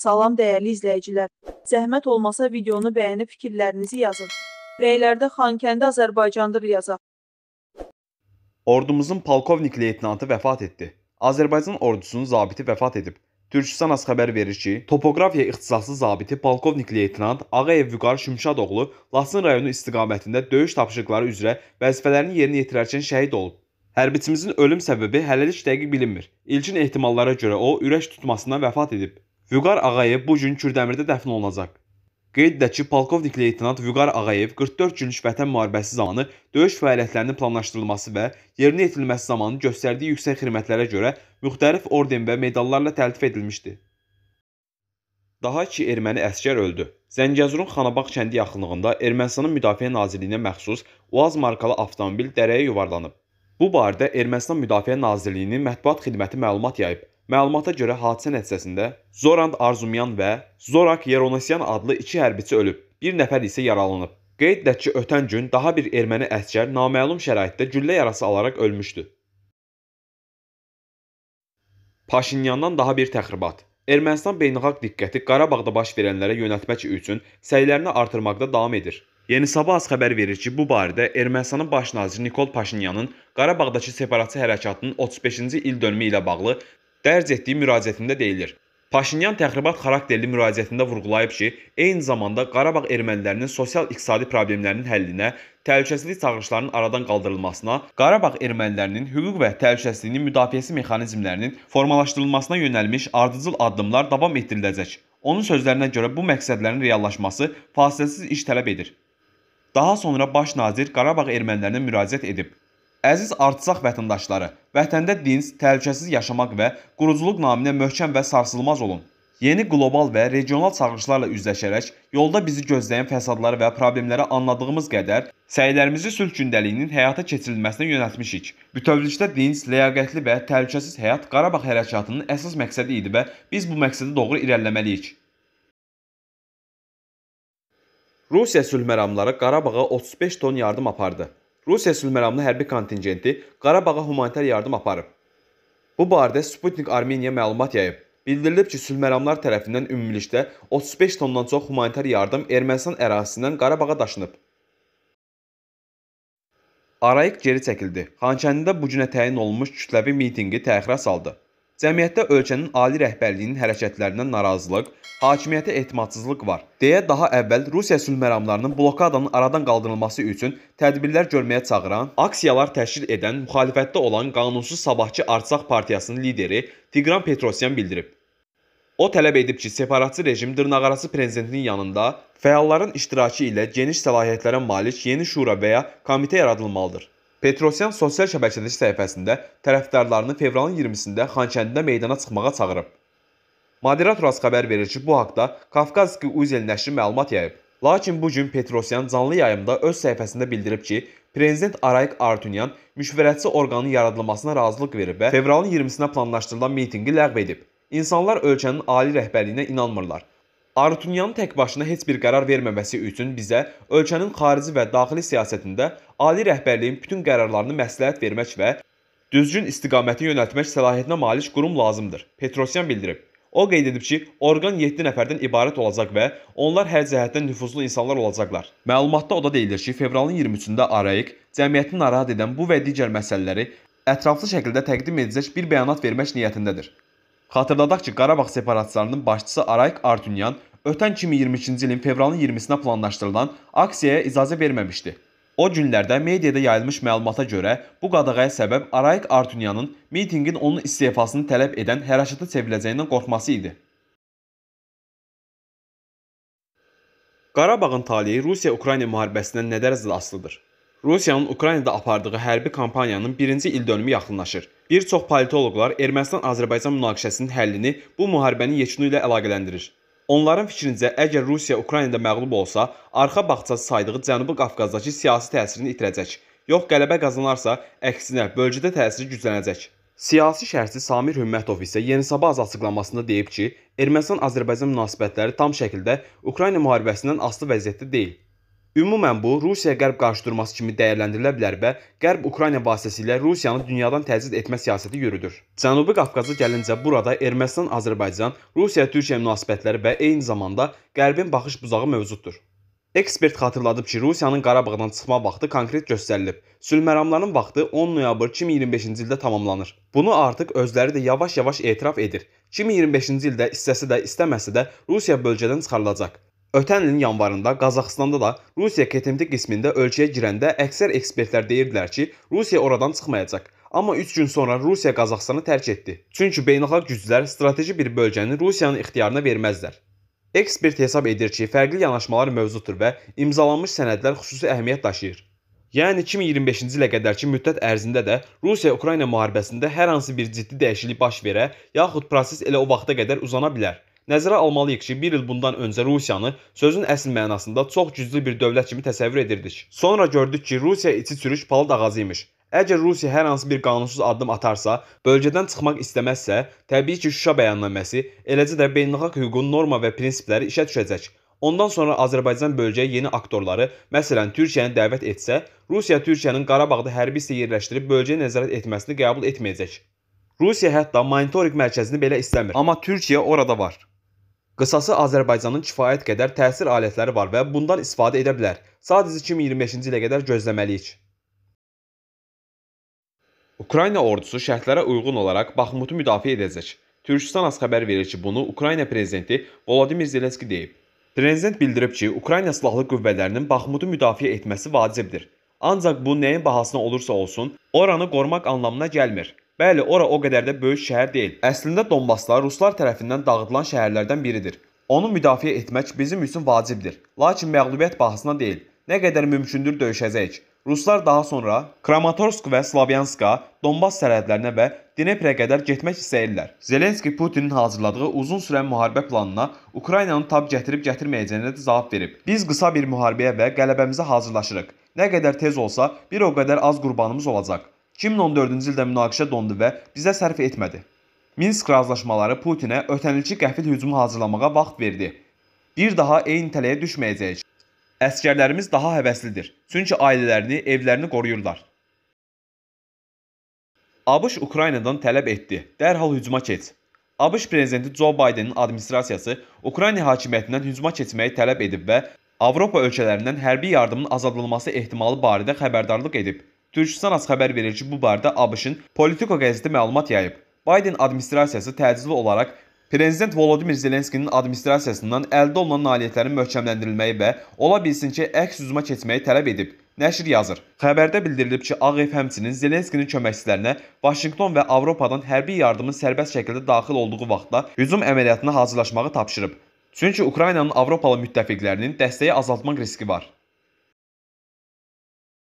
Salam dəyərli izləyicilər. Zəhmət olmasa videonu bəyənib fikirlərinizi yazın. Rəylərdə Xankəndi Azərbaycandır yazaq. Ordumuzun polkovnik leytenantı vəfat etdi. Azərbaycan ordusunun zabiti vəfat edib. Türkistan az xəbər verir ki, topoqrafiya ixtisaslı zabiti polkovnik leytenant Ağayev Vüqar Şümşadoğlu Laçın rayonu istiqamətində döyüş tapşırıqları üzrə vəzifələrini yerinə yetirərkən şəhid olub. Hərbiçimizin ölüm səbəbi hələlik dəqiq bilinmir. İlkin ehtimallara görə o ürək tutmasından vəfat edib. Vüqar Ağayev bu gün Kürdəmirdə dəfn olunacaq. Qeyd edək ki, polkovnik leytenant Vüqar Ağayev 44 günlük Vətən müharibəsi zamanı döyüş fəaliyyətlərinin planlaşdırılması və yerinə yetirilməsi zamanı göstərdiyi yüksək xidmətlərə görə müxtəlif orden və medallarla təltif edilmişdi. Daha ki, erməni əsgər öldü. Zəngəzurun Xanabağ kəndi yaxınlığında Ermənistanın Müdafiə Nazirliyinə məxsus UAZ markalı avtomobil dərəyə yuvarlanıb. Bu barədə Ermənistan Müdafiə Nazirliyinin mətbuat xidməti məlumat yayıb. Məlumata görə hadisə nəticəsində Zorand Arzumyan və Zorak Yeronasyan adlı iki hərbiçi ölüb, bir nəfər isə yaralanıb. Qeyd edək ki, ötən gün daha bir erməni əsgər naməlum şəraitdə güllə yarası alaraq ölmüşdü. Paşinyandan daha bir təxribat. Ermənistan beynəlxalq diqqəti Qarabağda baş verənlərə yönəltmək üçün səylərini artırmaqda davam edir. Yeni Sabah xəbər verir ki, bu barədə Ermənistanın baş naziri Nikol Paşinyanın Qarabağdakı separatçı hərəkatının 35-ci il dönümü ilə bağlı dərc etdiyi müraciətində deyilir. Paşinyan təxribat xarakterli müraciətində vurğulayıb ki, eyni zamanda Qarabağ ermənilərinin sosial-iqtisadi problemlərinin həllinə, təhlükəsizlik çağırışlarının aradan qaldırılmasına, Qarabağ ermənilərinin hüquq və təhlükəsizliyinin müdafiəsi mexanizmlərinin formalaşdırılmasına yönəlmiş ardıcıl addımlar davam etdiriləcək. Onun sözlərinə görə bu məqsədlərin reallaşması fasiləsiz iş tələb edir. Daha sonra baş nazir Qarabağ ermənilərinə müraciət edib. Əziz Artsaq vətəndaşları, vətəndə dinc, təhlükəsiz yaşamaq və quruculuq naminə möhkəm və sarsılmaz olun. Yeni qlobal və regional çağırışlarla üzləşərək yolda bizi gözləyən fəsadları və problemləri anladığımız qədər səylərimizi sülh gündəliyinin həyata keçirilməsinə yönəltmişik. Bütövlükdə dinc, ləyaqətli və təhlükəsiz həyat Qarabağ hərəkatının əsas məqsədi idi və biz bu məqsədə doğru irəliləməliyik. Rusiya sülh məramları Qarabağa 35 ton yardım apardı. Rusiya sülhməramlı hərbi kontingenti Qarabağa humanitar yardım aparıb. Bu barədə Sputnik Armeniya məlumat yayıb. Bildirilib ki, sülhməramlar tərəfindən ümumilikdə 35 tondan çox humanitar yardım Ermənistan ərazisindən Qarabağa daşınıb. Arayik geri çəkildi. Xankəndidə bu günə təyin olunmuş kütləvi mitinqi təxirə saldı. Cəmiyyətdə ölkənin ali rəhbərliyinin hərəkətlərindən narazılıq, hakimiyyətə etimadsızlıq var, deyə daha əvvəl Rusiya sülh məramlarının blokadanın aradan qaldırılması üçün tədbirlər görməyə çağıran, aksiyalar təşkil edən müxalifətdə olan qanunsuz sabahçı Artsaq partiyasının lideri Tiqran Petrosyan bildirib. O tələb edib ki, separatçı rejim dırnaqarası prezidentinin yanında fəalların iştirakı ilə geniş səlahiyyətlərə malik yeni şura və ya komitə yaradılmalıdır. Petrosyan sosial şəbəkədəki səhifəsində tərəfdarlarını fevralın 20-də Xankəndidə meydana çıxmağa çağırıb. Moderator az xəbər verir ki, bu haqda Kafkazski Uzel nəşri məlumat yayıb. Lakin bu gün Petrosyan canlı yayımda öz səhifəsində bildirib ki, prezident Arayik Artunyan müşvərətçi orqanın yaradılmasına razılıq verib və fevralın 20-sinə planlaşdırılan mitinqi ləğv edib. İnsanlar ölkənin ali rəhbərliyinə inanmırlar. Artunyanın tək başına heç bir qərar verməməsi üçün bizə ölkənin xarici və daxili siyasətində ali rəhbərliyin bütün qərarlarını məsləhət vermək və düzgün istiqamətə yönəltmək səlahiyyətinə malik qurum lazımdır. Petrosyan bildirib. O qeyd edib ki, orqan 7 nəfərdən ibarət olacaq və onlar hər cəhətdən nüfuzlu insanlar olacaqlar. Məlumatda o da deyilir ki, fevralın 23-də Arayik cəmiyyəti narahat edən bu və digər məsələləri ətraflı şəkildə təqdim edəcək bir bəyanat vermək niyyətindədir. Xatırladaq ki, Qarabağ separatiçilərinin başçısı Arayik Artunyan ötən 2023-cü ilin fevralın 20-sinə planlaşdırılan aksiyaya icazə verməmişdi. O günlərdə mediada yayılmış məlumata görə bu qadağaya səbəb Arayik Artunyanın mitinqin onun istefasını tələb edən hərəkətə çevriləcəyindən qorxması idi. Qarabağın taleyi Rusiya-Ukrayna müharibəsindən nə dərəcədə asılıdır? Rusiyanın Ukraynada apardığı hərbi kampaniyanın birinci ildönümü yaxınlaşır. Bir çox politoloqlar Ermənistan-Azərbaycan münaqişəsinin həllini bu müharibənin yekunu ilə əlaqələndirir. Onların fikrincə, əgər Rusiya Ukraynada məğlub olsa, arxa bağçası saydığı Cənubi Qafqazdakı siyasi təsirini itirəcək. Yox qələbə qazanarsa, əksinə bölgədə təsiri güclənəcək. Siyasi şərhçi Samir Hümmətov isə Yeni Sabah açıqlamasında deyib ki, Ermənistan-Azərbaycan münasibətləri tam şəkildə Ukrayna müharibəsindən asılı vəziyyətdə deyil. Ümumən bu Rusiya qərb qarşıdurması kimi dəyərləndirilə bilər və qərb Ukrayna vasitəsilə Rusiyanı dünyadan təzyiq etmə siyasəti yürüdür. Cənubi Qafqaza gəlincə burada Ermənistan-Azərbaycan, Rusiya-Türkiyə münasibətləri və eyni zamanda qərbin baxış bucağı mövcuddur. Ekspert xatırladıb ki, Rusiyanın Qarabağdan çıxma vaxtı konkret göstərilib. Sülhməramların vaxtı 10 noyabr 2025-ci ildə tamamlanır. Bunu artıq özləri də yavaş-yavaş etiraf edir. 2025-ci ildə istəsə də, istəməsə də Rusiya bölgədən çıxarılacaq. Ötən ilin yanvarında Qazaxıstanda da Rusiya KMT qismində ölkəyə girəndə əksər ekspertlər deyirdilər ki, Rusiya oradan çıxmayacaq. Amma 3 gün sonra Rusiya Qazaxıstanı tərk etdi. Çünki beynəlxalq güclər strateji bir bölgəni Rusiyanın ixtiyarına verməzlər. Ekspert hesab edir ki, fərqli yanaşmalar mövcuddur və imzalanmış sənədlər xüsusi əhəmiyyət daşıyır. Yəni 2025-ci ilə qədərki müddət ərzində də Rusiya-Ukrayna müharibəsində hər hansı bir ciddi dəyişiklik baş verə, yaxud proses elə o vaxta qədər uzana bilər. Nəzərə almalıyıq ki, bir il bundan öncə Rusiyanı sözün əsl mənasında çox güclü bir dövlət kimi təsəvvür edirdik. Sonra gördük ki, Rusiya içi çürük palıd ağacı imiş. Əgər Rusiya hər hansı bir qanunsuz addım atarsa, bölgədən çıxmaq istəməzsə, təbii ki, Şuşa bəyannaməsi, eləcə də beynəlxalq hüququn norma və prinsipləri işə düşəcək. Ondan sonra Azərbaycan bölgəyə yeni aktorları, məsələn, Türkiyəni dəvət etsə, Rusiya Türkiyənin Qarabağda hərbi hissə yerləşdirib bölgəyə nəzarət etməsini qəbul etməyəcək. Rusiya hətta monitorinq mərkəzini belə istəmir. Amma Türkiyə orada var. Qısası Azərbaycanın kifayət qədər təsir alətləri var və bundan istifadə edə bilər. Sadəcə 2025-ci ilə qədər gözləməliyik. Ukrayna ordusu şərtlərə uyğun olaraq Baxmutu müdafiə edəcək. Türkistan az xəbər verir ki, bunu Ukrayna prezidenti Volodimir Zelenski deyib. Prezident bildirib ki, Ukrayna silahlı qüvvələrinin Baxmutu müdafiə etməsi vacibdir. Ancaq bu nəyin bahasına olursa olsun, oranı qorumaq anlamına gəlmir. Bəli, ora o qədər də böyük şəhər deyil. Əslində Donbaslar ruslar tərəfindən dağıdılan şəhərlərdən biridir. Onu müdafiə etmək bizim üçün vacibdir. Lakin məğlubiyyət bahasına deyil. Nə qədər mümkündür döyüşəcəyik. Ruslar daha sonra Kramatorsk və Slavyanska, Donbas sərhədlərinə və Dneprə qədər getmək istəyirlər. Zelenski Putinin hazırladığı uzun sürən müharibə planına Ukraynanın tab gətirib gətirməyəcəyinə də cavab verib. Biz qısa bir müharibəyə və qələbəmizə hazırlaşırıq. Nə qədər tez olsa, bir o qədər az qurbanımız olacaq. 2014-cü ildə münaqişə dondu və bizə sərf etmədi. Minsk razılaşmaları Putinə ötənilçi qəfil hücumu hazırlamağa vaxt verdi. Bir daha eyni tələyə düşməyəcəyik. Əskərlərimiz daha həvəslidir, çünki ailələrini, evlərini qoruyurlar. ABŞ Ukraynadan tələb etdi, dərhal hücuma keç. ABŞ prezidenti Joe Bidenin administrasiyası Ukrayna hakimiyyətindən hücuma keçməyi tələb edib və Avropa ölkələrindən hərbi yardımın azaldılması ehtimalı barədə xəbərdarlıq edib. Türkistan Az xəbər verir ki, bu barədə ABŞ-ın Politico qəzeti məlumat yayıb. Biden administrasiyası təcili olaraq Prezident Volodimir Zelenskinin administrasiyasından əldə olunan nailiyyətlərin möhkəmləndirilməyi və ola bilsin ki, əks üzuma keçməyi tələb edib. Nəşr yazır. Xəbərdə bildirilib ki, Ağ ev həmçinin Zelenskinin köməkçilərinə Vaşinqton və Avropadan hərbi yardımın sərbəst şəkildə daxil olduğu vaxtda hücum əməliyyatına hazırlaşmağı tapşırıb. Çünki Ukraynanın Avropalı müttəfiqlərinin dəstəyi azaltmaq riski var.